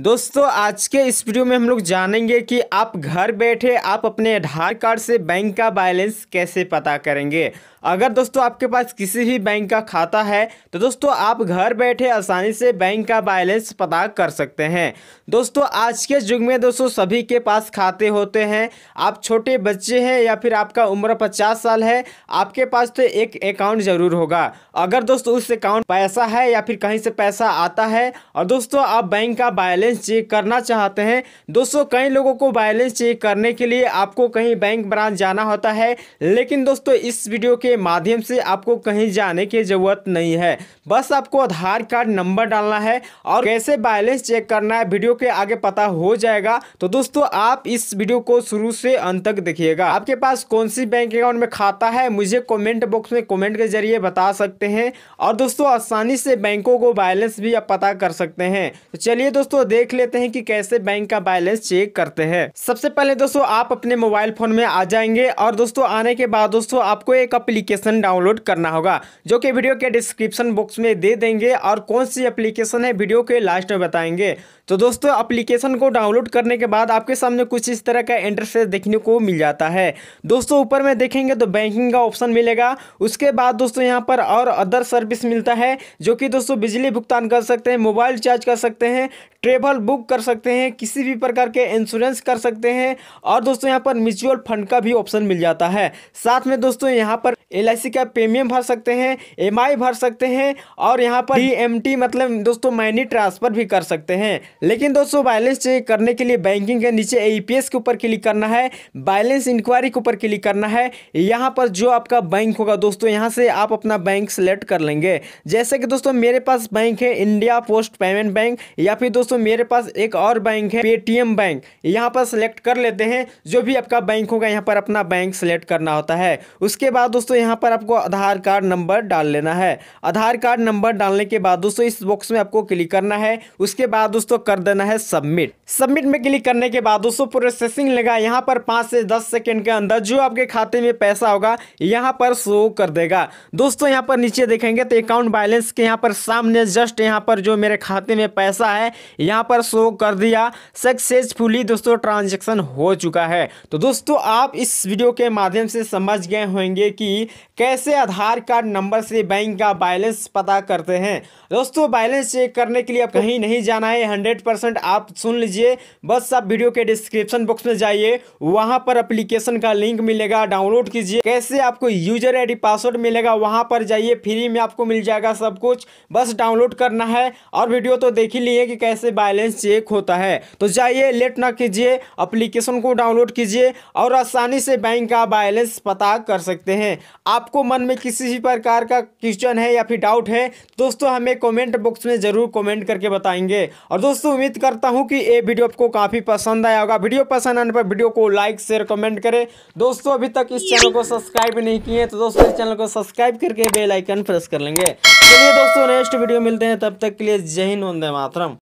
दोस्तों आज के इस वीडियो में हम लोग जानेंगे कि आप घर बैठे आप अपने आधार कार्ड से बैंक का बैलेंस कैसे पता करेंगे अगर दोस्तों आपके पास किसी भी बैंक का खाता है तो दोस्तों आप घर बैठे आसानी से बैंक का बैलेंस पता कर सकते हैं दोस्तों आज के युग में दोस्तों सभी के पास खाते होते हैं आप छोटे बच्चे हैं या फिर आपका उम्र 50 साल है आपके पास तो एक अकाउंट ज़रूर होगा अगर दोस्तों उस अकाउंट पैसा है या फिर कहीं से पैसा आता है और दोस्तों आप बैंक का बैलेंस बैलेंस चेक करना चाहते हैं दोस्तों कई लोगों को बैलेंस चेक करने के लिए आपको कहीं बैंक ब्रांच जाना होता है लेकिन दोस्तों इस वीडियो के माध्यम से आपको कहीं जाने की ज़रूरत नहीं है बस आपको आधार कार्ड नंबर डालना है और कैसे बैलेंस चेक करना है वीडियो के आगे पता हो जाएगा तो दोस्तों आप इस वीडियो को शुरू से अंत तक देखिएगा आपके पास कौन सी बैंक अकाउंट में खाता है मुझे कमेंट बॉक्स में कमेंट के जरिए बता सकते हैं और दोस्तों आसानी से बैंकों को बैलेंस भी आप पता कर सकते हैं तो चलिए दोस्तों देख लेते हैं कि कैसे बैंक का बैलेंस चेक करते हैं सबसे पहले दोस्तों आप अपने मोबाइल फोन में आ जाएंगे और दोस्तों आने के बाद दोस्तों आपको एक एप्लीकेशन डाउनलोड करना होगा जो कि वीडियो के डिस्क्रिप्शन बॉक्स में दे देंगे और कौन सी एप्लीकेशन है वीडियो के लास्ट में बताएंगे तो दोस्तों अप्लीकेशन को डाउनलोड करने के बाद आपके सामने कुछ इस तरह का इंटरफेस देखने को मिल जाता है दोस्तों ऊपर में देखेंगे तो बैंकिंग का ऑप्शन मिलेगा उसके बाद दोस्तों यहाँ पर और अदर सर्विस मिलता है जो कि दोस्तों बिजली भुगतान कर सकते हैं मोबाइल चार्ज कर सकते हैं ट्रेवल फल बुक कर सकते हैं किसी भी प्रकार के इंश्योरेंस कर सकते हैं और दोस्तों यहाँ पर म्यूचुअल फंड का भी ऑप्शन मिल जाता है साथ में दोस्तों यहाँ पर एल का प्रीमियम भर सकते हैं एम भर सकते हैं और यहाँ पर ई मतलब दोस्तों मनी ट्रांसफर भी कर सकते हैं लेकिन दोस्तों बैलेंस चेक करने के लिए बैंकिंग के नीचे ए के ऊपर क्लिक करना है बैलेंस इंक्वायरी के ऊपर क्लिक करना है यहाँ पर जो आपका बैंक होगा दोस्तों यहाँ से आप अपना बैंक सेलेक्ट कर लेंगे जैसे कि दोस्तों मेरे पास बैंक है इंडिया पोस्ट पेमेंट बैंक या फिर दोस्तों मेरे मेरे पास एक और बैंक है पेटीएम बैंक यहाँ पर सेलेक्ट कर लेते हैं जो भी आपका बैंक होगा यहाँ पर अपना बैंक सेलेक्ट करना होता है उसके बाद दोस्तों यहाँ पर आपको आधार कार्ड नंबर डाल लेना है आधार कार्ड नंबर डालने के बाद दोस्तों इस बॉक्स में आपको क्लिक करना है उसके बाद दोस्तों कर देना है सबमिट सबमिट में क्लिक करने के बाद दोस्तों प्रोसेसिंग लगा यहाँ पर पाँच से दस सेकेंड के अंदर जो आपके खाते में पैसा होगा यहाँ पर शो कर देगा दोस्तों यहाँ पर नीचे देखेंगे तो अकाउंट बैलेंस के यहाँ पर सामने जस्ट यहाँ पर जो मेरे खाते में पैसा है यहाँ यहाँ पर शो कर दिया सक्सेसफुली दोस्तों ट्रांजेक्शन हो चुका है तो दोस्तों आप इस वीडियो के माध्यम से समझ गए होंगे कि कैसे आधार कार्ड नंबर से बैंक का बैलेंस पता करते हैं दोस्तों बैलेंस चेक करने के लिए आप कहीं नहीं जाना है हंड्रेड परसेंट आप सुन लीजिए बस आप वीडियो के डिस्क्रिप्शन बॉक्स में जाइए वहाँ पर अप्लीकेशन का लिंक मिलेगा डाउनलोड कीजिए कैसे आपको यूजर आई पासवर्ड मिलेगा वहाँ पर जाइए फ्री में आपको मिल जाएगा सब कुछ बस डाउनलोड करना है और वीडियो तो देख ही लिए कि कैसे बैलेंस बैलेंस चेक होता है तो जाइए लेट ना कीजिए अप्लीकेशन को डाउनलोड कीजिए और आसानी से बैंक का बैलेंस पता कर सकते हैं आपको मन में किसी भी प्रकार का क्वेश्चन है या फिर डाउट है दोस्तों हमें कॉमेंट बॉक्स में ज़रूर कॉमेंट करके बताएंगे और दोस्तों उम्मीद करता हूँ कि ये वीडियो आपको काफ़ी पसंद आया होगा वीडियो पसंद आने पर वीडियो को लाइक शेयर कमेंट करें दोस्तों अभी तक इस चैनल को सब्सक्राइब नहीं किए तो दोस्तों इस चैनल को सब्सक्राइब करके बेलाइकन प्रेस कर लेंगे चलिए दोस्तों नेक्स्ट वीडियो मिलते हैं तब तक के लिए जय हिंद वंदे मातरम